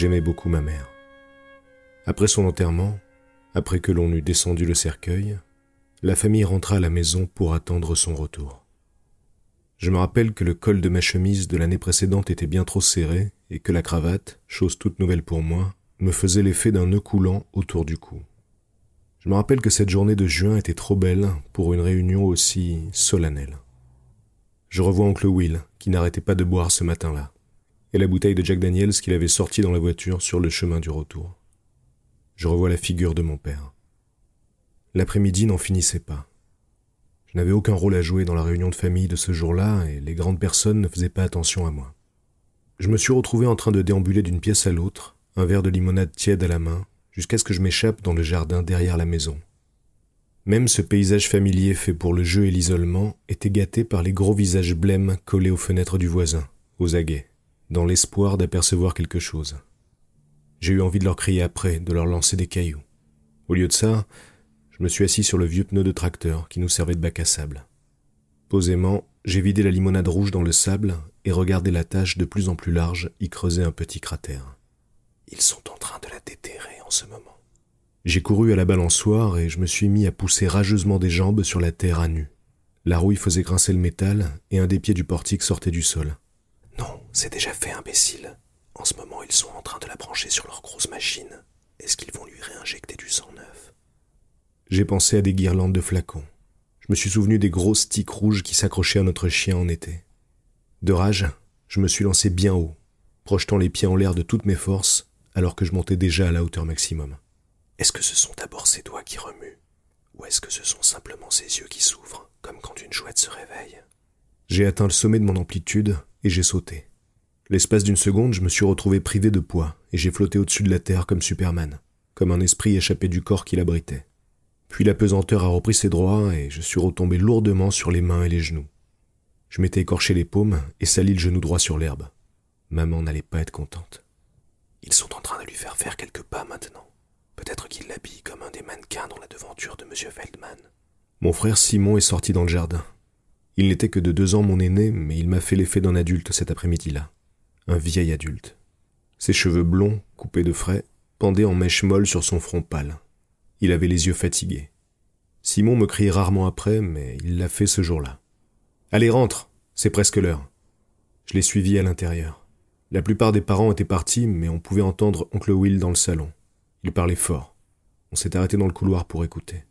J'aimais beaucoup ma mère. Après son enterrement, après que l'on eut descendu le cercueil, la famille rentra à la maison pour attendre son retour. Je me rappelle que le col de ma chemise de l'année précédente était bien trop serré et que la cravate, chose toute nouvelle pour moi, me faisait l'effet d'un nœud coulant autour du cou. Je me rappelle que cette journée de juin était trop belle pour une réunion aussi solennelle. Je revois oncle Will, qui n'arrêtait pas de boire ce matin-là et la bouteille de Jack Daniels qu'il avait sortie dans la voiture sur le chemin du retour. Je revois la figure de mon père. L'après-midi n'en finissait pas. Je n'avais aucun rôle à jouer dans la réunion de famille de ce jour-là et les grandes personnes ne faisaient pas attention à moi. Je me suis retrouvé en train de déambuler d'une pièce à l'autre, un verre de limonade tiède à la main, jusqu'à ce que je m'échappe dans le jardin derrière la maison. Même ce paysage familier fait pour le jeu et l'isolement était gâté par les gros visages blêmes collés aux fenêtres du voisin, aux aguets dans l'espoir d'apercevoir quelque chose. J'ai eu envie de leur crier après, de leur lancer des cailloux. Au lieu de ça, je me suis assis sur le vieux pneu de tracteur qui nous servait de bac à sable. Posément, j'ai vidé la limonade rouge dans le sable et regardé la tache de plus en plus large y creuser un petit cratère. Ils sont en train de la déterrer en ce moment. J'ai couru à la balançoire et je me suis mis à pousser rageusement des jambes sur la terre à nu. La rouille faisait grincer le métal et un des pieds du portique sortait du sol. C'est déjà fait, imbécile. En ce moment, ils sont en train de la brancher sur leur grosse machine. Est-ce qu'ils vont lui réinjecter du sang neuf J'ai pensé à des guirlandes de flacons. Je me suis souvenu des grosses tiques rouges qui s'accrochaient à notre chien en été. De rage, je me suis lancé bien haut, projetant les pieds en l'air de toutes mes forces, alors que je montais déjà à la hauteur maximum. Est-ce que ce sont d'abord ses doigts qui remuent, ou est-ce que ce sont simplement ses yeux qui s'ouvrent, comme quand une chouette se réveille J'ai atteint le sommet de mon amplitude et j'ai sauté. L'espace d'une seconde, je me suis retrouvé privé de poids, et j'ai flotté au-dessus de la terre comme Superman, comme un esprit échappé du corps qui l'abritait. Puis la pesanteur a repris ses droits, et je suis retombé lourdement sur les mains et les genoux. Je m'étais écorché les paumes et sali le genou droit sur l'herbe. Maman n'allait pas être contente. Ils sont en train de lui faire faire quelques pas maintenant. Peut-être qu'il l'habille comme un des mannequins dans la devanture de M. Feldman. Mon frère Simon est sorti dans le jardin. Il n'était que de deux ans mon aîné, mais il m'a fait l'effet d'un adulte cet après-midi-là un vieil adulte. Ses cheveux blonds, coupés de frais, pendaient en mèche molle sur son front pâle. Il avait les yeux fatigués. Simon me crie rarement après, mais il l'a fait ce jour-là. Allez, rentre, c'est presque l'heure. Je l'ai suivi à l'intérieur. La plupart des parents étaient partis, mais on pouvait entendre oncle Will dans le salon. Il parlait fort. On s'est arrêté dans le couloir pour écouter.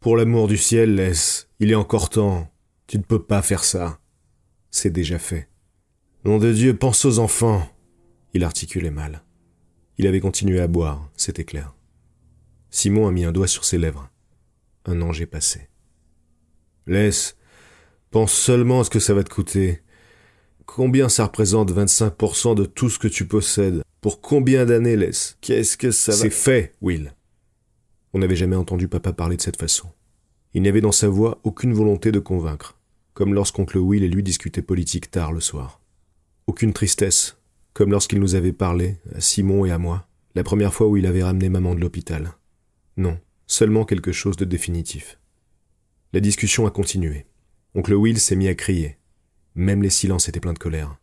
Pour l'amour du ciel, laisse, il est encore temps. Tu ne peux pas faire ça. C'est déjà fait. Nom de Dieu, pense aux enfants Il articulait mal. Il avait continué à boire, c'était clair. Simon a mis un doigt sur ses lèvres. Un ange est passé. Laisse, pense seulement à ce que ça va te coûter. Combien ça représente 25% de tout ce que tu possèdes Pour combien d'années, laisse Qu'est-ce que ça va C'est fait, Will. On n'avait jamais entendu papa parler de cette façon. Il n'y avait dans sa voix aucune volonté de convaincre, comme lorsqu'oncle Will et lui discutaient politique tard le soir aucune tristesse, comme lorsqu'il nous avait parlé, à Simon et à moi, la première fois où il avait ramené maman de l'hôpital. Non, seulement quelque chose de définitif. La discussion a continué. Oncle Will s'est mis à crier. Même les silences étaient pleins de colère.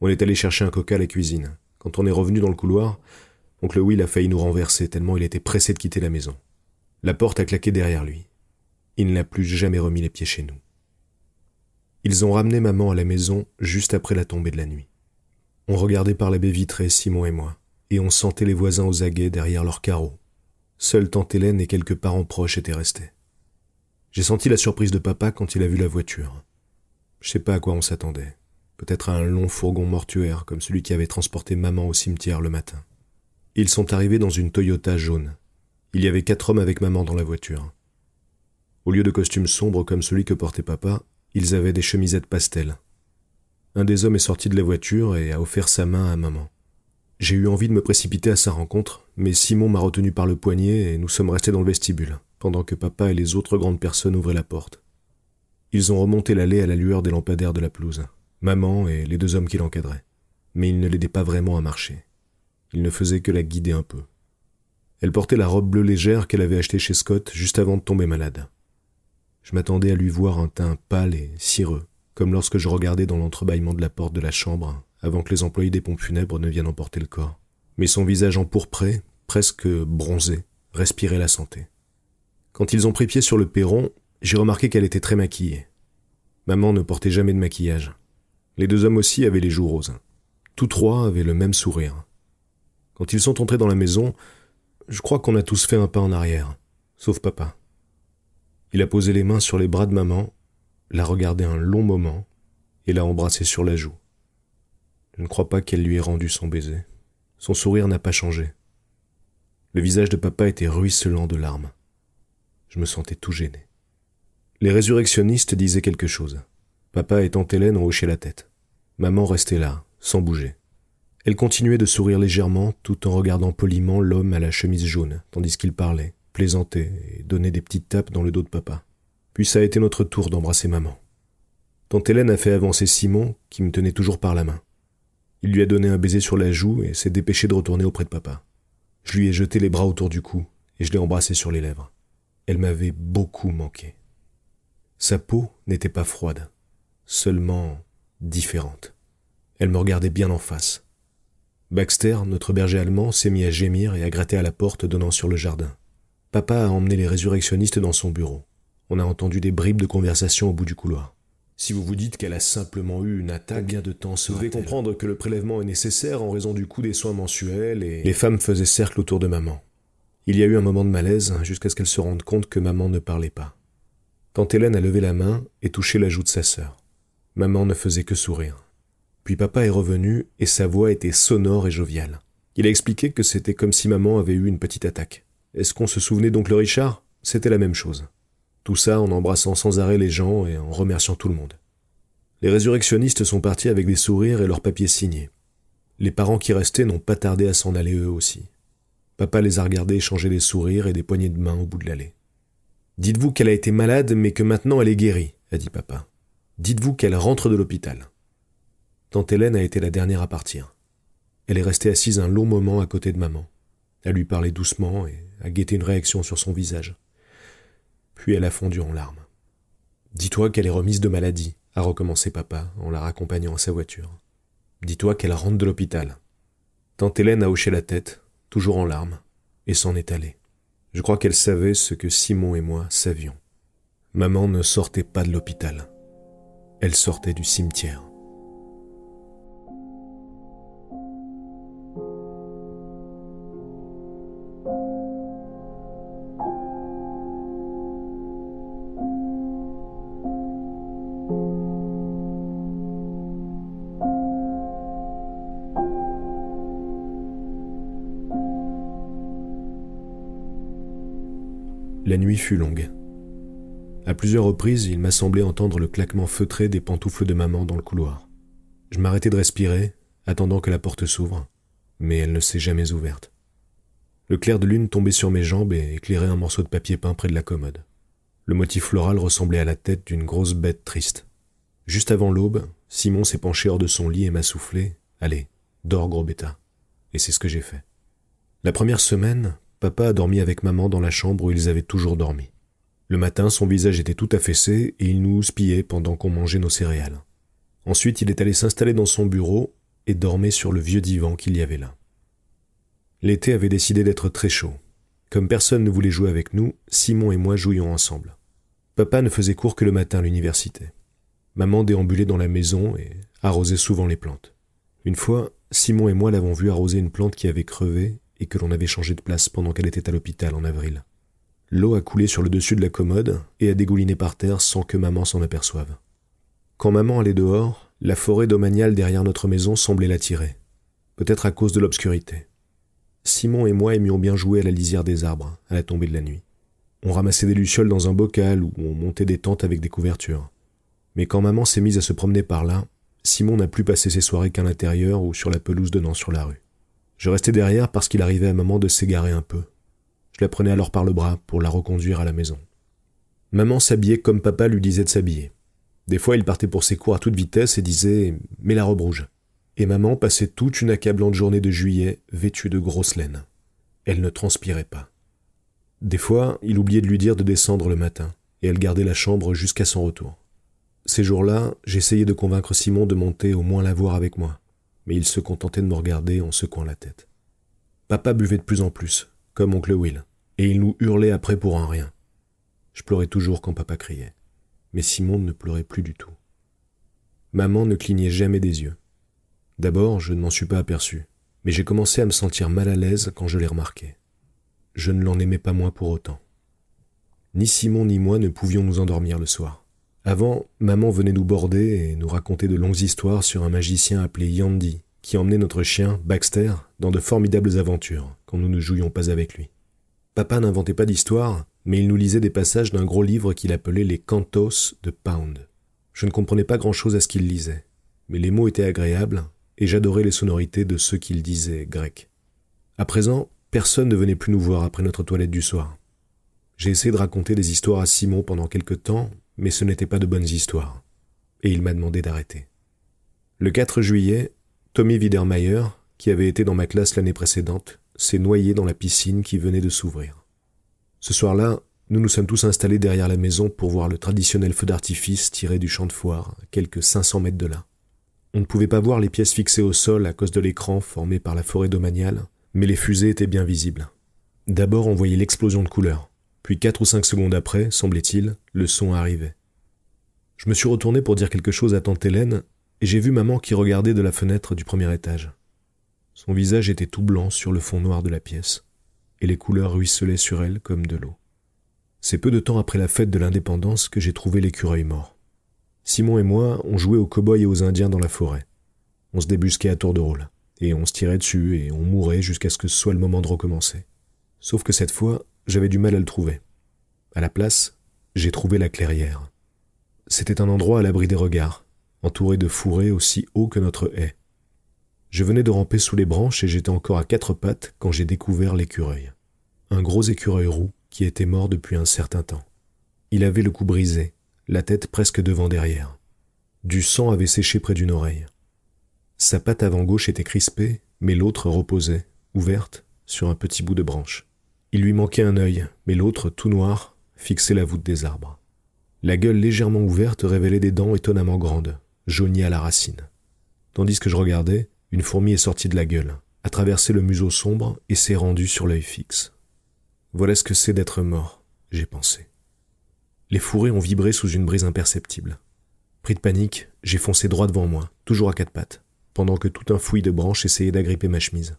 On est allé chercher un coca à la cuisine. Quand on est revenu dans le couloir, oncle Will a failli nous renverser tellement il était pressé de quitter la maison. La porte a claqué derrière lui. Il n'a plus jamais remis les pieds chez nous. Ils ont ramené maman à la maison juste après la tombée de la nuit. On regardait par la baie vitrée, Simon et moi, et on sentait les voisins aux aguets derrière leurs carreaux. Seule tante Hélène et quelques parents proches étaient restés. J'ai senti la surprise de papa quand il a vu la voiture. Je sais pas à quoi on s'attendait. Peut-être à un long fourgon mortuaire comme celui qui avait transporté maman au cimetière le matin. Ils sont arrivés dans une Toyota jaune. Il y avait quatre hommes avec maman dans la voiture. Au lieu de costumes sombres comme celui que portait papa, ils avaient des chemisettes pastel. Un des hommes est sorti de la voiture et a offert sa main à maman. J'ai eu envie de me précipiter à sa rencontre, mais Simon m'a retenu par le poignet et nous sommes restés dans le vestibule, pendant que papa et les autres grandes personnes ouvraient la porte. Ils ont remonté l'allée à la lueur des lampadaires de la pelouse, maman et les deux hommes qui l'encadraient. Mais ils ne l'aidaient pas vraiment à marcher. Ils ne faisaient que la guider un peu. Elle portait la robe bleue légère qu'elle avait achetée chez Scott juste avant de tomber malade. Je m'attendais à lui voir un teint pâle et cireux, comme lorsque je regardais dans l'entrebâillement de la porte de la chambre, avant que les employés des pompes funèbres ne viennent emporter le corps. Mais son visage empourpré, presque bronzé, respirait la santé. Quand ils ont pris pied sur le perron, j'ai remarqué qu'elle était très maquillée. Maman ne portait jamais de maquillage. Les deux hommes aussi avaient les joues roses. Tous trois avaient le même sourire. Quand ils sont entrés dans la maison, je crois qu'on a tous fait un pas en arrière, sauf papa. Il a posé les mains sur les bras de maman, l'a regardé un long moment et l'a embrassée sur la joue. Je ne crois pas qu'elle lui ait rendu son baiser. Son sourire n'a pas changé. Le visage de papa était ruisselant de larmes. Je me sentais tout gêné. Les résurrectionnistes disaient quelque chose. Papa et tante Hélène ont hoché la tête. Maman restait là, sans bouger. Elle continuait de sourire légèrement tout en regardant poliment l'homme à la chemise jaune, tandis qu'il parlait, plaisanter et donner des petites tapes dans le dos de papa. Puis ça a été notre tour d'embrasser maman. Tante Hélène a fait avancer Simon, qui me tenait toujours par la main. Il lui a donné un baiser sur la joue et s'est dépêché de retourner auprès de papa. Je lui ai jeté les bras autour du cou et je l'ai embrassé sur les lèvres. Elle m'avait beaucoup manqué. Sa peau n'était pas froide, seulement différente. Elle me regardait bien en face. Baxter, notre berger allemand, s'est mis à gémir et à gratter à la porte donnant sur le jardin. Papa a emmené les résurrectionnistes dans son bureau. On a entendu des bribes de conversation au bout du couloir. Si vous vous dites qu'elle a simplement eu une attaque, eh bien de temps Vous devez comprendre que le prélèvement est nécessaire en raison du coût des soins mensuels et... Les femmes faisaient cercle autour de maman. Il y a eu un moment de malaise hein, jusqu'à ce qu'elles se rendent compte que maman ne parlait pas. Quand Hélène a levé la main et touché la joue de sa sœur, maman ne faisait que sourire. Puis papa est revenu et sa voix était sonore et joviale. Il a expliqué que c'était comme si maman avait eu une petite attaque. Est-ce qu'on se souvenait donc le Richard C'était la même chose. Tout ça en embrassant sans arrêt les gens et en remerciant tout le monde. Les résurrectionnistes sont partis avec des sourires et leurs papiers signés. Les parents qui restaient n'ont pas tardé à s'en aller eux aussi. Papa les a regardés échanger des sourires et des poignées de main au bout de l'allée. Dites-vous qu'elle a été malade, mais que maintenant elle est guérie, a dit papa. Dites-vous qu'elle rentre de l'hôpital. Tante Hélène a été la dernière à partir. Elle est restée assise un long moment à côté de maman. Elle lui parlait doucement et a guetté une réaction sur son visage. Puis elle a fondu en larmes. Dis-toi qu'elle est remise de maladie, a recommencé papa en la raccompagnant à sa voiture. Dis-toi qu'elle rentre de l'hôpital. Tante Hélène a hoché la tête, toujours en larmes, et s'en est allée. Je crois qu'elle savait ce que Simon et moi savions. Maman ne sortait pas de l'hôpital. Elle sortait du cimetière. La nuit fut longue. À plusieurs reprises, il m'a semblé entendre le claquement feutré des pantoufles de maman dans le couloir. Je m'arrêtais de respirer, attendant que la porte s'ouvre, mais elle ne s'est jamais ouverte. Le clair de lune tombait sur mes jambes et éclairait un morceau de papier peint près de la commode. Le motif floral ressemblait à la tête d'une grosse bête triste. Juste avant l'aube, Simon s'est penché hors de son lit et m'a soufflé Allez, dors, gros bêta. Et c'est ce que j'ai fait. La première semaine, papa a dormi avec maman dans la chambre où ils avaient toujours dormi. Le matin, son visage était tout affaissé et il nous spiait pendant qu'on mangeait nos céréales. Ensuite, il est allé s'installer dans son bureau et dormait sur le vieux divan qu'il y avait là. L'été avait décidé d'être très chaud. Comme personne ne voulait jouer avec nous, Simon et moi jouions ensemble. Papa ne faisait cours que le matin à l'université. Maman déambulait dans la maison et arrosait souvent les plantes. Une fois, Simon et moi l'avons vu arroser une plante qui avait crevé et que l'on avait changé de place pendant qu'elle était à l'hôpital en avril. L'eau a coulé sur le dessus de la commode et a dégouliné par terre sans que maman s'en aperçoive. Quand maman allait dehors, la forêt domaniale derrière notre maison semblait l'attirer, peut-être à cause de l'obscurité. Simon et moi aimions bien jouer à la lisière des arbres, à la tombée de la nuit. On ramassait des lucioles dans un bocal ou on montait des tentes avec des couvertures. Mais quand maman s'est mise à se promener par là, Simon n'a plus passé ses soirées qu'à l'intérieur ou sur la pelouse donnant sur la rue. Je restais derrière parce qu'il arrivait à maman de s'égarer un peu. Je la prenais alors par le bras pour la reconduire à la maison. Maman s'habillait comme papa lui disait de s'habiller. Des fois, il partait pour ses cours à toute vitesse et disait Mets la robe rouge. Et maman passait toute une accablante journée de juillet vêtue de grosse laine. Elle ne transpirait pas. Des fois, il oubliait de lui dire de descendre le matin, et elle gardait la chambre jusqu'à son retour. Ces jours-là, j'essayais de convaincre Simon de monter au moins la voir avec moi mais il se contentait de me regarder en secouant la tête. Papa buvait de plus en plus, comme oncle Will, et il nous hurlait après pour un rien. Je pleurais toujours quand papa criait, mais Simon ne pleurait plus du tout. Maman ne clignait jamais des yeux. D'abord, je ne m'en suis pas aperçu, mais j'ai commencé à me sentir mal à l'aise quand je l'ai remarqué. Je ne l'en aimais pas moins pour autant. Ni Simon ni moi ne pouvions nous endormir le soir. Avant, maman venait nous border et nous raconter de longues histoires sur un magicien appelé Yandy, qui emmenait notre chien, Baxter, dans de formidables aventures, quand nous ne jouions pas avec lui. Papa n'inventait pas d'histoire, mais il nous lisait des passages d'un gros livre qu'il appelait les Cantos de Pound. Je ne comprenais pas grand-chose à ce qu'il lisait, mais les mots étaient agréables, et j'adorais les sonorités de ce qu'il disait grec. À présent, personne ne venait plus nous voir après notre toilette du soir. J'ai essayé de raconter des histoires à Simon pendant quelque temps, mais ce n'était pas de bonnes histoires, et il m'a demandé d'arrêter. Le 4 juillet, Tommy Wiedermeyer, qui avait été dans ma classe l'année précédente, s'est noyé dans la piscine qui venait de s'ouvrir. Ce soir-là, nous nous sommes tous installés derrière la maison pour voir le traditionnel feu d'artifice tiré du champ de foire, quelques 500 mètres de là. On ne pouvait pas voir les pièces fixées au sol à cause de l'écran formé par la forêt domaniale, mais les fusées étaient bien visibles. D'abord, on voyait l'explosion de couleurs. Puis quatre ou cinq secondes après, semblait-il, le son arrivait. Je me suis retourné pour dire quelque chose à tante Hélène, et j'ai vu maman qui regardait de la fenêtre du premier étage. Son visage était tout blanc sur le fond noir de la pièce, et les couleurs ruisselaient sur elle comme de l'eau. C'est peu de temps après la fête de l'indépendance que j'ai trouvé l'écureuil mort. Simon et moi, on jouait aux cow-boys et aux Indiens dans la forêt. On se débusquait à tour de rôle, et on se tirait dessus, et on mourait jusqu'à ce que ce soit le moment de recommencer. Sauf que cette fois, j'avais du mal à le trouver. À la place, j'ai trouvé la clairière. C'était un endroit à l'abri des regards, entouré de fourrés aussi hauts que notre haie. Je venais de ramper sous les branches et j'étais encore à quatre pattes quand j'ai découvert l'écureuil. Un gros écureuil roux qui était mort depuis un certain temps. Il avait le cou brisé, la tête presque devant derrière. Du sang avait séché près d'une oreille. Sa patte avant gauche était crispée, mais l'autre reposait, ouverte, sur un petit bout de branche. Il lui manquait un œil, mais l'autre, tout noir, fixait la voûte des arbres. La gueule légèrement ouverte révélait des dents étonnamment grandes, jaunies à la racine. Tandis que je regardais, une fourmi est sortie de la gueule, a traversé le museau sombre et s'est rendue sur l'œil fixe. Voilà ce que c'est d'être mort, j'ai pensé. Les fourrés ont vibré sous une brise imperceptible. Pris de panique, j'ai foncé droit devant moi, toujours à quatre pattes, pendant que tout un fouillis de branches essayait d'agripper ma chemise.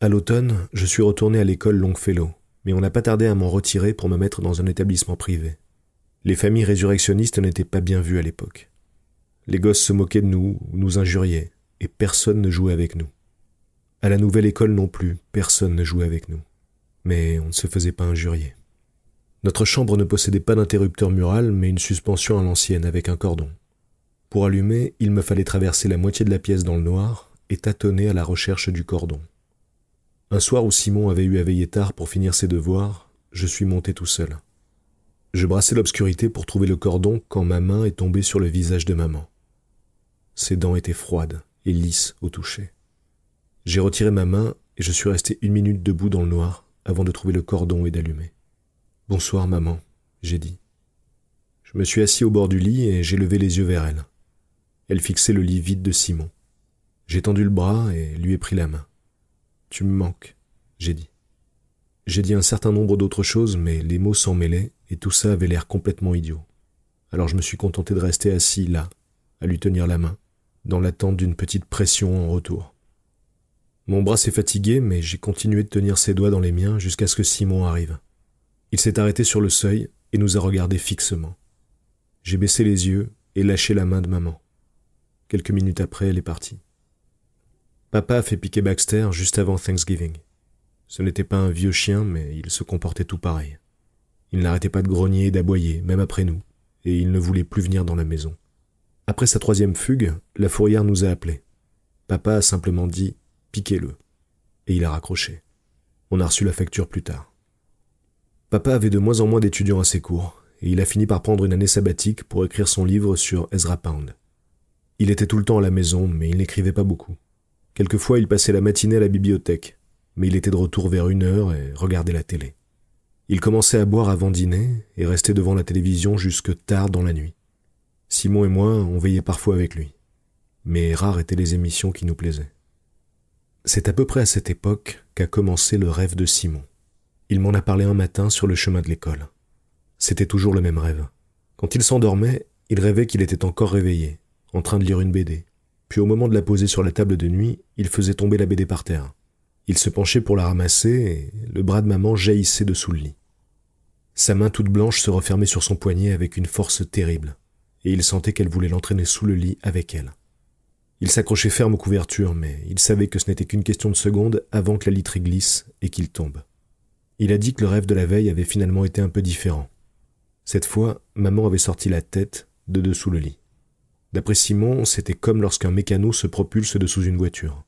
À l'automne, je suis retourné à l'école Longfellow, mais on n'a pas tardé à m'en retirer pour me mettre dans un établissement privé. Les familles résurrectionnistes n'étaient pas bien vues à l'époque. Les gosses se moquaient de nous, nous injuriaient, et personne ne jouait avec nous. À la nouvelle école non plus, personne ne jouait avec nous. Mais on ne se faisait pas injurier. Notre chambre ne possédait pas d'interrupteur mural, mais une suspension à l'ancienne avec un cordon. Pour allumer, il me fallait traverser la moitié de la pièce dans le noir et tâtonner à la recherche du cordon. Un soir où Simon avait eu à veiller tard pour finir ses devoirs, je suis monté tout seul. Je brassais l'obscurité pour trouver le cordon quand ma main est tombée sur le visage de maman. Ses dents étaient froides et lisses au toucher. J'ai retiré ma main et je suis resté une minute debout dans le noir avant de trouver le cordon et d'allumer. Bonsoir, maman, j'ai dit. Je me suis assis au bord du lit et j'ai levé les yeux vers elle. Elle fixait le lit vide de Simon. J'ai tendu le bras et lui ai pris la main. Tu me manques, j'ai dit. J'ai dit un certain nombre d'autres choses, mais les mots s'en mêlaient, et tout ça avait l'air complètement idiot. Alors je me suis contenté de rester assis là, à lui tenir la main, dans l'attente d'une petite pression en retour. Mon bras s'est fatigué, mais j'ai continué de tenir ses doigts dans les miens jusqu'à ce que Simon arrive. Il s'est arrêté sur le seuil et nous a regardés fixement. J'ai baissé les yeux et lâché la main de maman. Quelques minutes après, elle est partie. Papa a fait piquer Baxter juste avant Thanksgiving. Ce n'était pas un vieux chien, mais il se comportait tout pareil. Il n'arrêtait pas de grogner et d'aboyer, même après nous, et il ne voulait plus venir dans la maison. Après sa troisième fugue, la fourrière nous a appelés. Papa a simplement dit Piquez-le. Et il a raccroché. On a reçu la facture plus tard. Papa avait de moins en moins d'étudiants à ses cours, et il a fini par prendre une année sabbatique pour écrire son livre sur Ezra Pound. Il était tout le temps à la maison, mais il n'écrivait pas beaucoup. Quelquefois, il passait la matinée à la bibliothèque, mais il était de retour vers une heure et regardait la télé. Il commençait à boire avant dîner et restait devant la télévision jusque tard dans la nuit. Simon et moi, on veillait parfois avec lui, mais rares étaient les émissions qui nous plaisaient. C'est à peu près à cette époque qu'a commencé le rêve de Simon. Il m'en a parlé un matin sur le chemin de l'école. C'était toujours le même rêve. Quand il s'endormait, il rêvait qu'il était encore réveillé, en train de lire une BD, puis au moment de la poser sur la table de nuit, il faisait tomber la BD par terre. Il se penchait pour la ramasser, et le bras de maman jaillissait dessous sous le lit. Sa main toute blanche se refermait sur son poignet avec une force terrible, et il sentait qu'elle voulait l'entraîner sous le lit avec elle. Il s'accrochait ferme aux couvertures, mais il savait que ce n'était qu'une question de secondes avant que la literie glisse et qu'il tombe. Il a dit que le rêve de la veille avait finalement été un peu différent. Cette fois, maman avait sorti la tête de dessous le lit. D'après Simon, c'était comme lorsqu'un mécano se propulse de sous une voiture.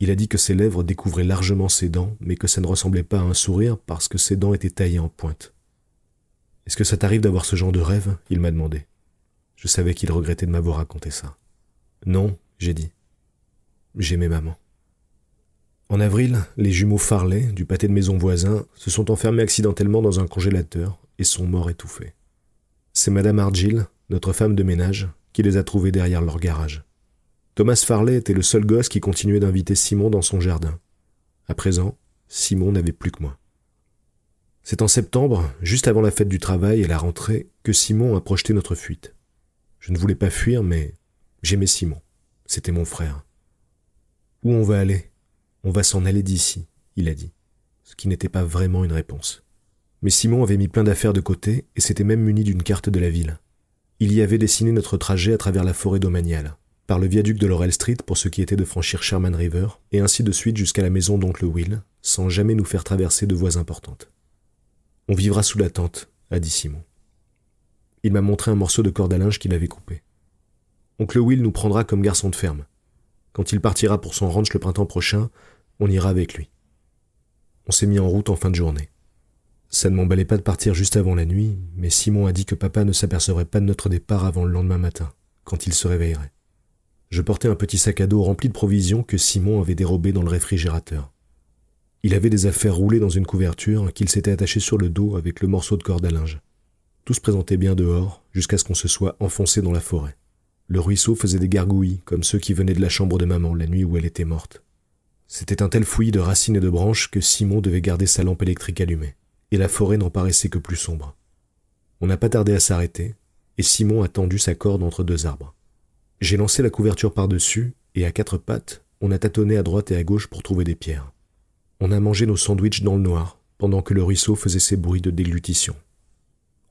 Il a dit que ses lèvres découvraient largement ses dents, mais que ça ne ressemblait pas à un sourire parce que ses dents étaient taillées en pointe. Est-ce que ça t'arrive d'avoir ce genre de rêve Il m'a demandé. Je savais qu'il regrettait de m'avoir raconté ça. Non, j'ai dit. J'aimais maman. En avril, les jumeaux Farley, du pâté de maison voisin, se sont enfermés accidentellement dans un congélateur et sont morts étouffés. C'est Madame Argile, notre femme de ménage, qui les a trouvés derrière leur garage. Thomas Farley était le seul gosse qui continuait d'inviter Simon dans son jardin. À présent, Simon n'avait plus que moi. C'est en septembre, juste avant la fête du travail et la rentrée, que Simon a projeté notre fuite. Je ne voulais pas fuir, mais j'aimais Simon. C'était mon frère. Où on va aller On va s'en aller d'ici, il a dit, ce qui n'était pas vraiment une réponse. Mais Simon avait mis plein d'affaires de côté et s'était même muni d'une carte de la ville. Il y avait dessiné notre trajet à travers la forêt domaniale, par le viaduc de Laurel Street pour ce qui était de franchir Sherman River, et ainsi de suite jusqu'à la maison d'oncle Will, sans jamais nous faire traverser de voies importantes. On vivra sous la tente, a dit Simon. Il m'a montré un morceau de corde à linge qu'il avait coupé. Oncle Will nous prendra comme garçon de ferme. Quand il partira pour son ranch le printemps prochain, on ira avec lui. On s'est mis en route en fin de journée. Ça ne m'emballait pas de partir juste avant la nuit, mais Simon a dit que papa ne s'apercevrait pas de notre départ avant le lendemain matin, quand il se réveillerait. Je portais un petit sac à dos rempli de provisions que Simon avait dérobé dans le réfrigérateur. Il avait des affaires roulées dans une couverture qu'il s'était attachée sur le dos avec le morceau de corde à linge. Tout se présentait bien dehors, jusqu'à ce qu'on se soit enfoncé dans la forêt. Le ruisseau faisait des gargouilles, comme ceux qui venaient de la chambre de maman la nuit où elle était morte. C'était un tel fouillis de racines et de branches que Simon devait garder sa lampe électrique allumée et la forêt n'en paraissait que plus sombre. On n'a pas tardé à s'arrêter, et Simon a tendu sa corde entre deux arbres. J'ai lancé la couverture par-dessus, et à quatre pattes, on a tâtonné à droite et à gauche pour trouver des pierres. On a mangé nos sandwiches dans le noir, pendant que le ruisseau faisait ses bruits de déglutition.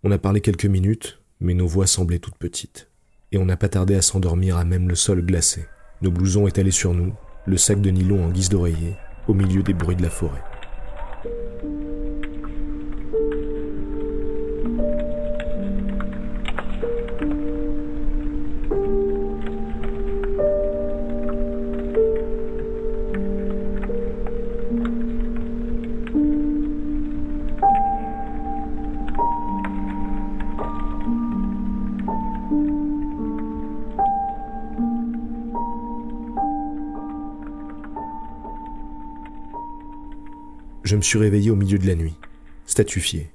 On a parlé quelques minutes, mais nos voix semblaient toutes petites, et on n'a pas tardé à s'endormir à même le sol glacé, nos blousons étalés sur nous, le sac de nylon en guise d'oreiller, au milieu des bruits de la forêt. je me suis réveillé au milieu de la nuit, statufié.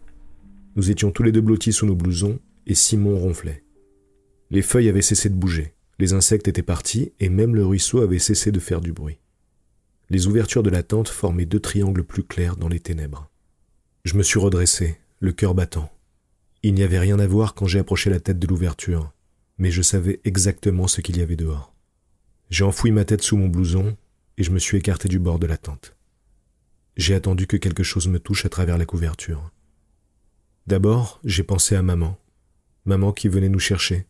Nous étions tous les deux blottis sous nos blousons, et Simon ronflait. Les feuilles avaient cessé de bouger, les insectes étaient partis, et même le ruisseau avait cessé de faire du bruit. Les ouvertures de la tente formaient deux triangles plus clairs dans les ténèbres. Je me suis redressé, le cœur battant. Il n'y avait rien à voir quand j'ai approché la tête de l'ouverture, mais je savais exactement ce qu'il y avait dehors. J'ai enfoui ma tête sous mon blouson et je me suis écarté du bord de la tente j'ai attendu que quelque chose me touche à travers la couverture. D'abord, j'ai pensé à maman. Maman qui venait nous chercher.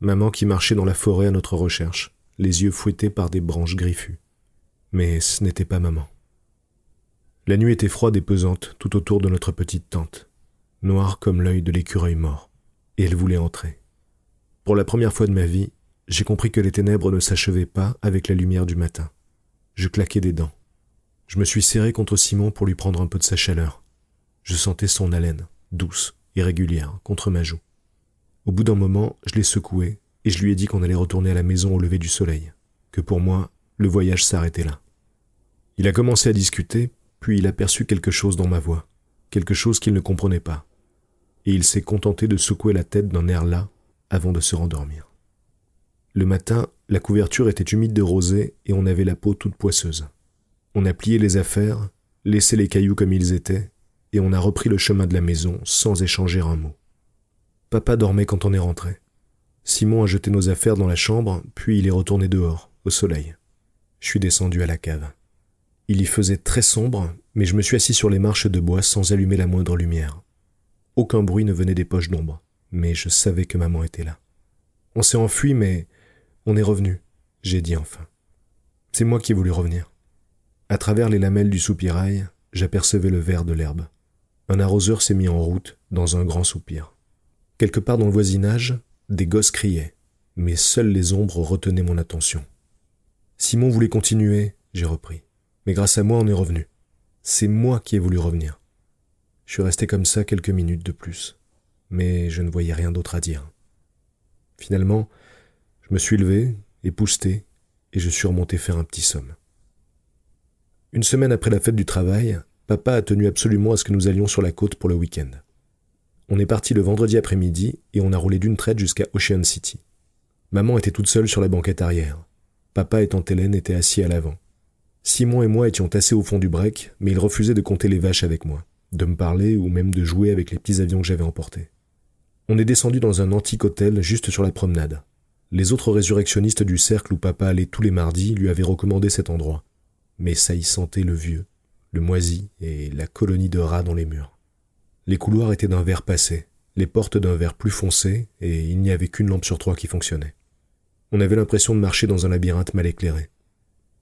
Maman qui marchait dans la forêt à notre recherche, les yeux fouettés par des branches griffues. Mais ce n'était pas maman. La nuit était froide et pesante tout autour de notre petite tente, noire comme l'œil de l'écureuil mort, et elle voulait entrer. Pour la première fois de ma vie, j'ai compris que les ténèbres ne s'achevaient pas avec la lumière du matin. Je claquais des dents. Je me suis serré contre Simon pour lui prendre un peu de sa chaleur. Je sentais son haleine, douce, irrégulière, contre ma joue. Au bout d'un moment, je l'ai secoué et je lui ai dit qu'on allait retourner à la maison au lever du soleil, que pour moi, le voyage s'arrêtait là. Il a commencé à discuter, puis il aperçut quelque chose dans ma voix, quelque chose qu'il ne comprenait pas, et il s'est contenté de secouer la tête d'un air là avant de se rendormir. Le matin, la couverture était humide de rosée et on avait la peau toute poisseuse. On a plié les affaires, laissé les cailloux comme ils étaient, et on a repris le chemin de la maison sans échanger un mot. Papa dormait quand on est rentré. Simon a jeté nos affaires dans la chambre, puis il est retourné dehors, au soleil. Je suis descendu à la cave. Il y faisait très sombre, mais je me suis assis sur les marches de bois sans allumer la moindre lumière. Aucun bruit ne venait des poches d'ombre, mais je savais que maman était là. On s'est enfui, mais on est revenu, j'ai dit enfin. C'est moi qui ai voulu revenir. À travers les lamelles du soupirail, j'apercevais le vert de l'herbe. Un arroseur s'est mis en route dans un grand soupir. Quelque part dans le voisinage, des gosses criaient, mais seules les ombres retenaient mon attention. Simon voulait continuer, j'ai repris. Mais grâce à moi, on est revenu. C'est moi qui ai voulu revenir. Je suis resté comme ça quelques minutes de plus, mais je ne voyais rien d'autre à dire. Finalement, je me suis levé, épousté, et je suis remonté faire un petit somme. Une semaine après la fête du travail, papa a tenu absolument à ce que nous allions sur la côte pour le week-end. On est parti le vendredi après-midi et on a roulé d'une traite jusqu'à Ocean City. Maman était toute seule sur la banquette arrière. Papa et tante Hélène étaient assis à l'avant. Simon et moi étions tassés au fond du break, mais il refusait de compter les vaches avec moi, de me parler ou même de jouer avec les petits avions que j'avais emportés. On est descendu dans un antique hôtel juste sur la promenade. Les autres résurrectionnistes du cercle où papa allait tous les mardis lui avaient recommandé cet endroit mais ça y sentait le vieux, le moisi et la colonie de rats dans les murs. Les couloirs étaient d'un vert passé, les portes d'un vert plus foncé, et il n'y avait qu'une lampe sur trois qui fonctionnait. On avait l'impression de marcher dans un labyrinthe mal éclairé.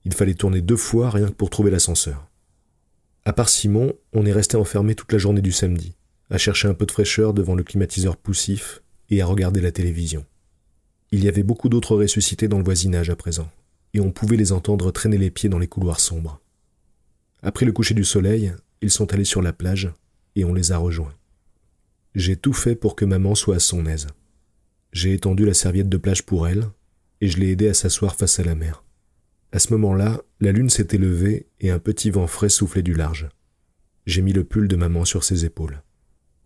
Il fallait tourner deux fois rien que pour trouver l'ascenseur. À part Simon, on est resté enfermé toute la journée du samedi, à chercher un peu de fraîcheur devant le climatiseur poussif et à regarder la télévision. Il y avait beaucoup d'autres ressuscités dans le voisinage à présent et on pouvait les entendre traîner les pieds dans les couloirs sombres. Après le coucher du soleil, ils sont allés sur la plage et on les a rejoints. J'ai tout fait pour que maman soit à son aise. J'ai étendu la serviette de plage pour elle et je l'ai aidée à s'asseoir face à la mer. À ce moment-là, la lune s'était levée et un petit vent frais soufflait du large. J'ai mis le pull de maman sur ses épaules.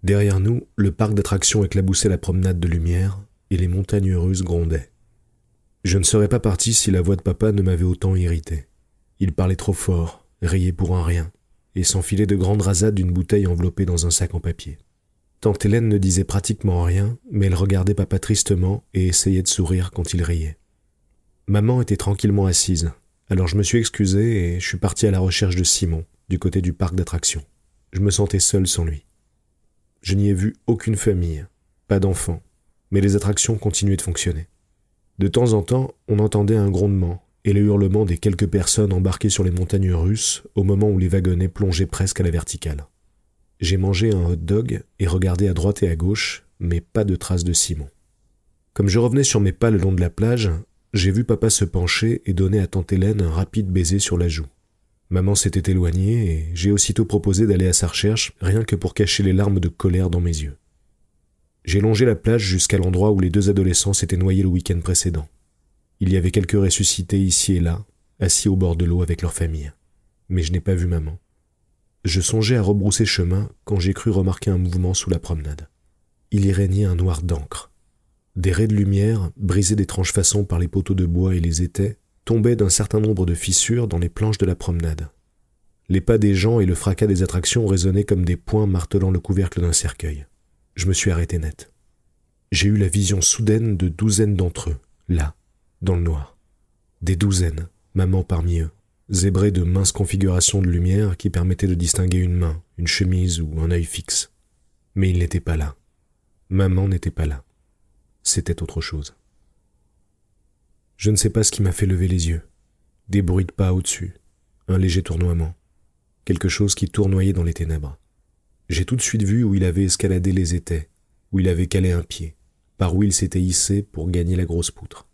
Derrière nous, le parc d'attractions éclaboussait la promenade de lumière et les montagnes russes grondaient. Je ne serais pas parti si la voix de papa ne m'avait autant irrité. Il parlait trop fort, riait pour un rien, et s'enfilait de grandes rasades d'une bouteille enveloppée dans un sac en papier. Tante Hélène ne disait pratiquement rien, mais elle regardait papa tristement et essayait de sourire quand il riait. Maman était tranquillement assise, alors je me suis excusé et je suis parti à la recherche de Simon, du côté du parc d'attractions. Je me sentais seul sans lui. Je n'y ai vu aucune famille, pas d'enfants, mais les attractions continuaient de fonctionner. De temps en temps, on entendait un grondement et le hurlement des quelques personnes embarquées sur les montagnes russes au moment où les wagonnets plongeaient presque à la verticale. J'ai mangé un hot dog et regardé à droite et à gauche, mais pas de traces de Simon. Comme je revenais sur mes pas le long de la plage, j'ai vu papa se pencher et donner à tante Hélène un rapide baiser sur la joue. Maman s'était éloignée et j'ai aussitôt proposé d'aller à sa recherche, rien que pour cacher les larmes de colère dans mes yeux. J'ai longé la plage jusqu'à l'endroit où les deux adolescents s'étaient noyés le week-end précédent. Il y avait quelques ressuscités ici et là, assis au bord de l'eau avec leur famille. Mais je n'ai pas vu maman. Je songeais à rebrousser chemin quand j'ai cru remarquer un mouvement sous la promenade. Il y régnait un noir d'encre. Des raies de lumière, brisées d'étranges façons par les poteaux de bois et les étais, tombaient d'un certain nombre de fissures dans les planches de la promenade. Les pas des gens et le fracas des attractions résonnaient comme des points martelant le couvercle d'un cercueil. Je me suis arrêté net. J'ai eu la vision soudaine de douzaines d'entre eux, là, dans le noir. Des douzaines, maman parmi eux, zébrés de minces configurations de lumière qui permettaient de distinguer une main, une chemise ou un œil fixe. Mais ils n'étaient pas là. Maman n'était pas là. C'était autre chose. Je ne sais pas ce qui m'a fait lever les yeux. Des bruits de pas au-dessus, un léger tournoiement, quelque chose qui tournoyait dans les ténèbres. J'ai tout de suite vu où il avait escaladé les étais, où il avait calé un pied, par où il s'était hissé pour gagner la grosse poutre.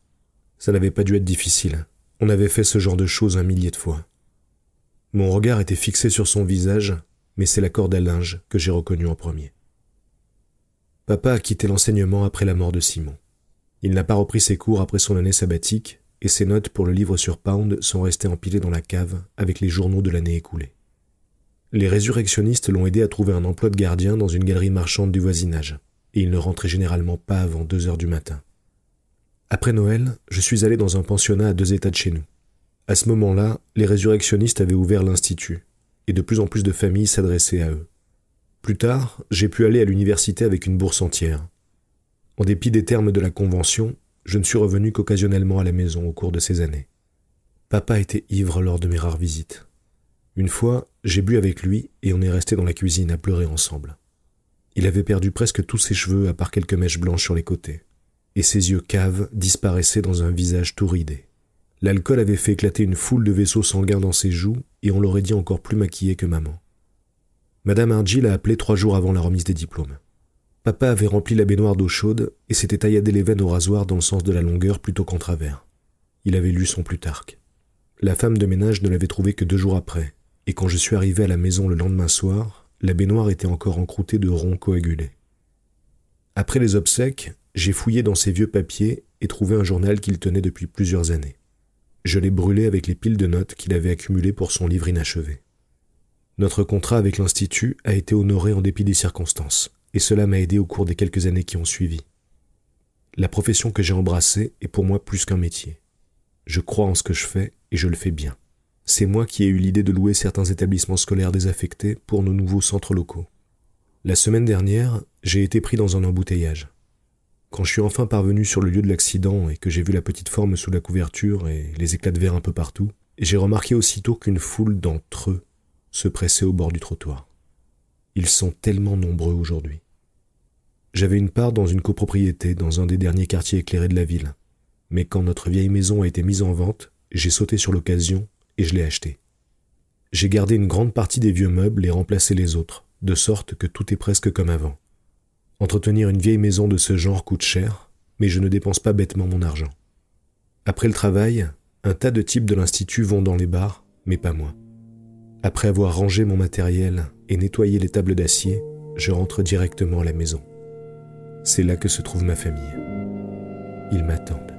Ça n'avait pas dû être difficile. Hein. On avait fait ce genre de choses un millier de fois. Mon regard était fixé sur son visage, mais c'est la corde à linge que j'ai reconnue en premier. Papa a quitté l'enseignement après la mort de Simon. Il n'a pas repris ses cours après son année sabbatique, et ses notes pour le livre sur Pound sont restées empilées dans la cave avec les journaux de l'année écoulée. Les résurrectionnistes l'ont aidé à trouver un emploi de gardien dans une galerie marchande du voisinage, et il ne rentrait généralement pas avant deux heures du matin. Après Noël, je suis allé dans un pensionnat à deux états de chez nous. À ce moment-là, les résurrectionnistes avaient ouvert l'institut, et de plus en plus de familles s'adressaient à eux. Plus tard, j'ai pu aller à l'université avec une bourse entière. En dépit des termes de la convention, je ne suis revenu qu'occasionnellement à la maison au cours de ces années. Papa était ivre lors de mes rares visites. Une fois, j'ai bu avec lui et on est resté dans la cuisine à pleurer ensemble. Il avait perdu presque tous ses cheveux à part quelques mèches blanches sur les côtés, et ses yeux caves disparaissaient dans un visage tout ridé. L'alcool avait fait éclater une foule de vaisseaux sanguins dans ses joues, et on l'aurait dit encore plus maquillé que maman. Madame Argy l'a appelé trois jours avant la remise des diplômes. Papa avait rempli la baignoire d'eau chaude et s'était tailladé les veines au rasoir dans le sens de la longueur plutôt qu'en travers. Il avait lu son Plutarque. La femme de ménage ne l'avait trouvé que deux jours après, et quand je suis arrivé à la maison le lendemain soir, la baignoire était encore encroûtée de ronds coagulés. Après les obsèques, j'ai fouillé dans ses vieux papiers et trouvé un journal qu'il tenait depuis plusieurs années. Je l'ai brûlé avec les piles de notes qu'il avait accumulées pour son livre inachevé. Notre contrat avec l'Institut a été honoré en dépit des circonstances, et cela m'a aidé au cours des quelques années qui ont suivi. La profession que j'ai embrassée est pour moi plus qu'un métier. Je crois en ce que je fais et je le fais bien. C'est moi qui ai eu l'idée de louer certains établissements scolaires désaffectés pour nos nouveaux centres locaux. La semaine dernière, j'ai été pris dans un embouteillage. Quand je suis enfin parvenu sur le lieu de l'accident et que j'ai vu la petite forme sous la couverture et les éclats de verre un peu partout, j'ai remarqué aussitôt qu'une foule d'entre eux se pressait au bord du trottoir. Ils sont tellement nombreux aujourd'hui. J'avais une part dans une copropriété dans un des derniers quartiers éclairés de la ville, mais quand notre vieille maison a été mise en vente, j'ai sauté sur l'occasion et je l'ai acheté. J'ai gardé une grande partie des vieux meubles et remplacé les autres, de sorte que tout est presque comme avant. Entretenir une vieille maison de ce genre coûte cher, mais je ne dépense pas bêtement mon argent. Après le travail, un tas de types de l'Institut vont dans les bars, mais pas moi. Après avoir rangé mon matériel et nettoyé les tables d'acier, je rentre directement à la maison. C'est là que se trouve ma famille. Ils m'attendent.